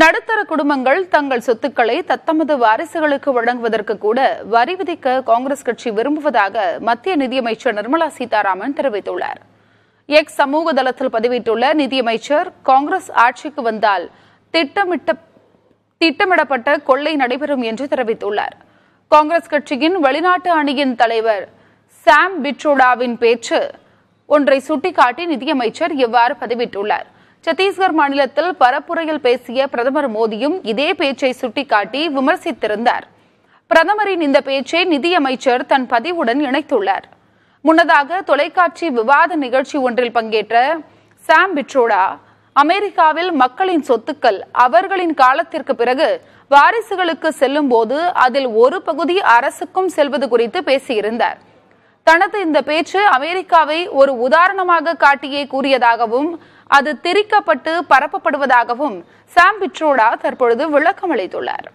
நடுத்தர குடும்பங்கள் தங்கள் சொத்துக்களை தத்தமது வாரிசுகளுக்கு வழங்குவதற்கு கூட வரி விதிக்க காங்கிரஸ் கட்சி விரும்புவதாக மத்திய நிதியமைச்சர் நிர்மலா சீதாராமன் தெரிவித்துள்ளார் எக்ஸ் சமூக தளத்தில் பதிவிட்டுள்ள நிதியமைச்சர் காங்கிரஸ் ஆட்சிக்கு வந்தால் திட்டமிடப்பட்ட கொள்ளை நடைபெறும் என்று தெரிவித்துள்ளார் காங்கிரஸ் கட்சியின் வெளிநாட்டு அணியின் தலைவர் சாம் பிட்ரோடாவின் பேச்சு ஒன்றை சுட்டிக்காட்டி நிதியமைச்சர் இவ்வாறு பதிவிட்டுள்ளார் சத்தீஸ்கர் மாநிலத்தில் பரப்புரையில் பேசிய பிரதமர் மோடியும் இதே பேச்சை சுட்டிக்காட்டி விமர்சித்திருந்தார் பிரதமரின் இந்த பேச்சை நிதியமைச்சர் தன் பதிவுடன் இணைத்துள்ளார் முன்னதாக தொலைக்காட்சி விவாத நிகழ்ச்சி ஒன்றில் பங்கேற்ற சாம் பிட்ரோடா அமெரிக்காவில் மக்களின் சொத்துக்கள் அவர்களின் காலத்திற்கு பிறகு வாரிசுகளுக்கு செல்லும் போது அதில் ஒரு பகுதி அரசுக்கும் செல்வது குறித்து பேசியிருந்தார் தனது இந்த பேச்சு அமெரிக்காவை ஒரு உதாரணமாக காட்டியே கூறியதாகவும் அது திரிக்கப்பட்டு பரப்பப்படுவதாகவும் சாம் பிட்ரோடா தற்பொழுது விளக்கம் அளித்துள்ளார்